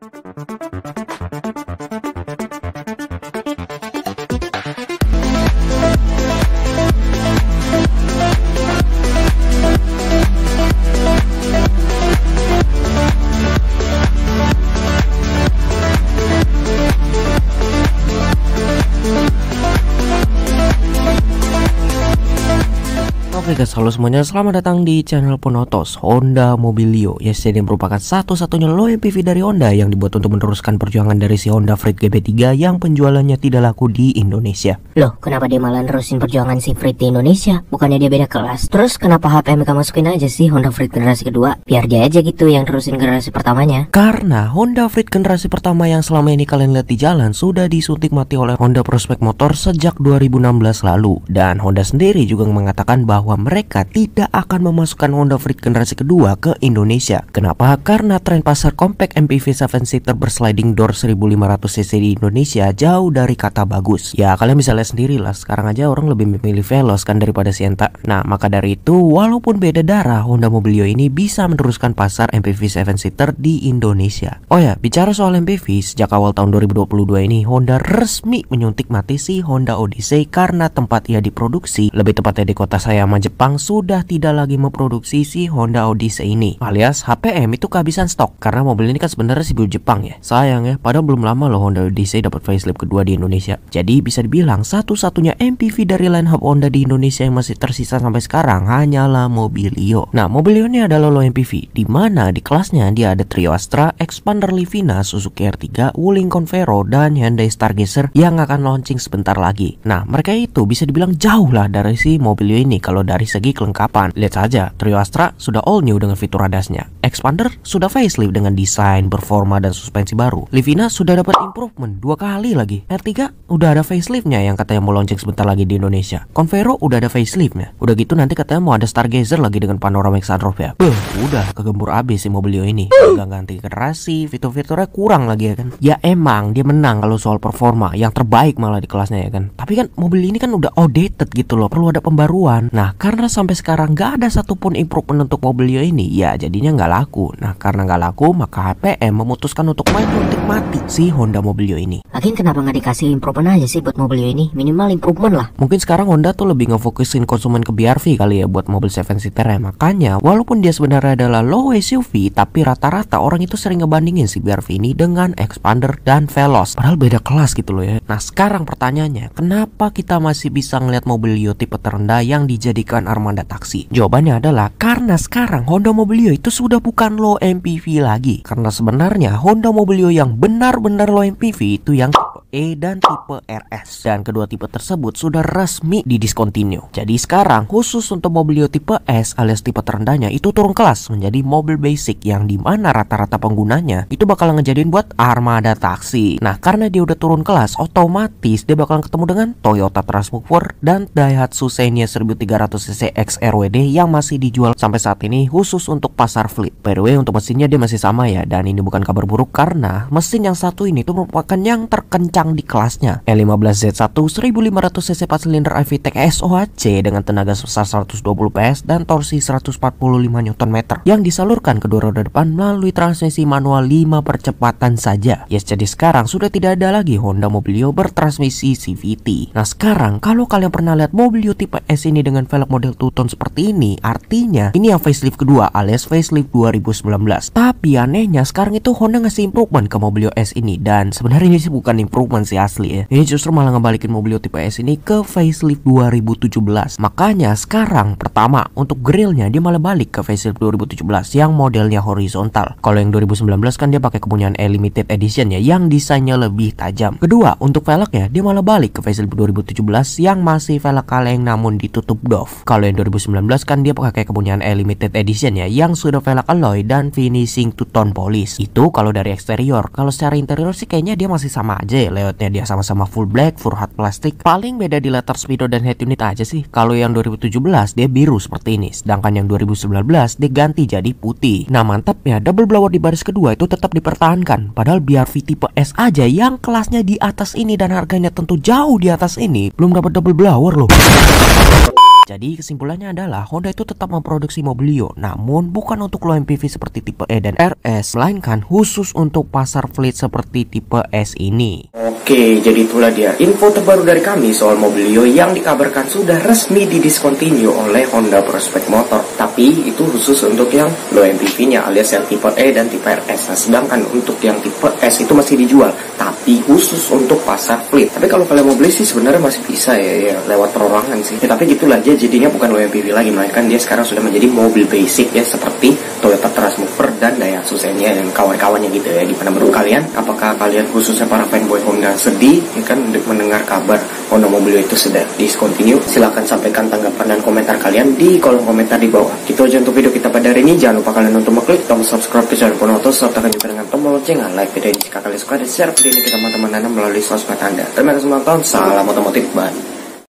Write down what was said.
thank you Oke guys, halo semuanya, selamat datang di channel Ponotos Honda Mobilio. Yes, ini merupakan satu-satunya low MPV dari Honda yang dibuat untuk meneruskan perjuangan dari si Honda Freed GB3 yang penjualannya tidak laku di Indonesia. Loh, kenapa dia malah nerusin perjuangan si Frit di Indonesia? Bukannya dia beda kelas. Terus kenapa HP mereka masukin aja sih Honda Frit generasi kedua? Biar dia aja gitu yang terusin generasi pertamanya. Karena Honda Frit generasi pertama yang selama ini kalian lihat di jalan sudah disuntik mati oleh Honda Prospect Motor sejak 2016 lalu. Dan Honda sendiri juga mengatakan bahwa mereka tidak akan memasukkan Honda Frit generasi kedua ke Indonesia. Kenapa? Karena tren pasar compact MPV 7-seater bersliding door 1500cc di Indonesia jauh dari kata bagus. Ya, kalian bisa lihat sendiri lah sekarang aja orang lebih memilih Veloz kan daripada Sienta. Nah maka dari itu walaupun beda darah Honda Mobilio ini bisa meneruskan pasar MPV 7 seater di Indonesia. Oh ya bicara soal MPV sejak awal tahun 2022 ini Honda resmi menyuntik mati si Honda Odyssey karena tempat ia diproduksi lebih tepatnya di kota Sayama Jepang sudah tidak lagi memproduksi si Honda Odyssey ini alias HPM itu kehabisan stok karena mobil ini kan sebenarnya si Jepang ya sayang ya padahal belum lama loh Honda Odyssey dapat facelift kedua di Indonesia jadi bisa dibilang satu-satunya MPV dari line hub Honda di Indonesia yang masih tersisa sampai sekarang hanyalah Mobilio. Nah, Mobilio ini adalah low MPV, di mana di kelasnya dia ada Trio Astra, Expander Livina, Suzuki R3, Wuling Convero, dan Hyundai Stargazer yang akan launching sebentar lagi. Nah, mereka itu bisa dibilang jauh lah dari si Mobilio ini kalau dari segi kelengkapan. Lihat saja, Trio Astra sudah all new dengan fitur radasnya. Expander sudah facelift dengan desain, performa, dan suspensi baru. Livina sudah dapat improvement dua kali lagi. R3 udah ada faceliftnya yang katanya mau launching sebentar lagi di Indonesia. Convero udah ada faceliftnya. Udah gitu nanti katanya mau ada Stargazer lagi dengan panoramic sunroof ya. Beuh, udah kegembur abis si mobilio ini. Gak ganti generasi, fitur-fiturnya kurang lagi ya kan. Ya emang dia menang kalau soal performa, yang terbaik malah di kelasnya ya kan. Tapi kan mobil ini kan udah outdated gitu loh, perlu ada pembaruan. Nah karena sampai sekarang gak ada satupun improvement untuk mobilio ini, ya jadinya nggak laku. Nah karena nggak laku, maka HPM memutuskan untuk main mati si Honda Mobilio ini. Lagi kenapa nggak dikasih improvement aja sih buat Mobilio ini? minimal improvement lah mungkin sekarang Honda tuh lebih ngefokusin konsumen ke BRV kali ya buat mobil 7 seater ya makanya walaupun dia sebenarnya adalah low SUV tapi rata-rata orang itu sering ngebandingin si BRV ini dengan Expander dan Veloz padahal beda kelas gitu loh ya nah sekarang pertanyaannya kenapa kita masih bisa ngeliat mobil Leo tipe terendah yang dijadikan armada taksi jawabannya adalah karena sekarang Honda Mobilio itu sudah bukan low MPV lagi karena sebenarnya Honda Mobilio yang benar-benar low MPV itu yang E dan tipe RS dan kedua tipe tersebut sudah resmi didiskontinu. Jadi sekarang khusus untuk mobilio tipe S alias tipe terendahnya itu turun kelas menjadi mobil basic yang dimana rata-rata penggunanya itu bakal ngejadiin buat armada taksi. Nah karena dia udah turun kelas otomatis dia bakal ketemu dengan Toyota Transformer dan Daihatsu Xenia 1300cc XRWD yang masih dijual sampai saat ini khusus untuk pasar fleet. By the way untuk mesinnya dia masih sama ya dan ini bukan kabar buruk karena mesin yang satu ini tuh merupakan yang terkencang kencang di kelasnya. E15Z1 1500 cc 4 silinder Avitec SOHC dengan tenaga sebesar 120 PS dan torsi 145 Nm yang disalurkan ke dua roda depan melalui transmisi manual 5 percepatan saja. Yes, jadi sekarang sudah tidak ada lagi Honda Mobilio bertransmisi CVT. Nah, sekarang kalau kalian pernah lihat Mobilio tipe S ini dengan velg model 2 tone seperti ini, artinya ini yang facelift kedua alias facelift 2019. Tapi anehnya sekarang itu Honda ngasih improvement ke Mobilio S ini dan sebenarnya ini bukan improvement Lukman si asli ya. Ini justru malah ngebalikin mobilio tipe S ini ke facelift 2017. Makanya sekarang pertama untuk grillnya dia malah balik ke facelift 2017 yang modelnya horizontal. Kalau yang 2019 kan dia pakai kepunyaan E Limited Edition ya yang desainnya lebih tajam. Kedua, untuk velgnya dia malah balik ke facelift 2017 yang masih velg kaleng namun ditutup doff. Kalau yang 2019 kan dia pakai kepunyaan E Limited Edition ya yang sudah velg alloy dan finishing two tone polish. Itu kalau dari eksterior. Kalau secara interior sih kayaknya dia masih sama aja ya layoutnya dia sama-sama full black, full hard plastik. Paling beda di letter speedo dan head unit aja sih. Kalau yang 2017 dia biru seperti ini, sedangkan yang 2019 dia ganti jadi putih. Nah ya double blower di baris kedua itu tetap dipertahankan. Padahal BRV tipe S aja yang kelasnya di atas ini dan harganya tentu jauh di atas ini belum dapat double blower loh. Jadi kesimpulannya adalah Honda itu tetap memproduksi Mobilio namun bukan untuk low MPV seperti tipe E dan RS melainkan khusus untuk pasar fleet seperti tipe S ini. Oke, jadi itulah dia info terbaru dari kami soal Mobilio yang dikabarkan sudah resmi didiscontinue oleh Honda Prospect Motor. Tapi itu khusus untuk yang low MPV-nya alias yang tipe E dan tipe RS. Nah, sedangkan untuk yang tipe S itu masih dijual tapi khusus untuk pasar fleet. Tapi kalau kalian mau beli sih sebenarnya masih bisa ya, ya lewat perorangan sih. Ya, tapi gitulah aja dia jadinya bukan WMPV lagi melainkan dia sekarang sudah menjadi mobil basic ya seperti Toyota Transmover dan daya Xenia dan kawan-kawannya gitu ya Gimana menurut kalian apakah kalian khususnya para fanboy Honda sedih ya kan mendengar kabar Honda mobil itu sudah discontinue silahkan sampaikan tanggapan dan komentar kalian di kolom komentar di bawah itu aja untuk video kita pada hari ini jangan lupa kalian untuk mengklik tombol subscribe ke channel Ponoto serta juga dengan tombol lonceng like video ini jika kalian suka dan share video ini ke teman-teman anda melalui sosmed anda terima kasih teman salam otomotif bye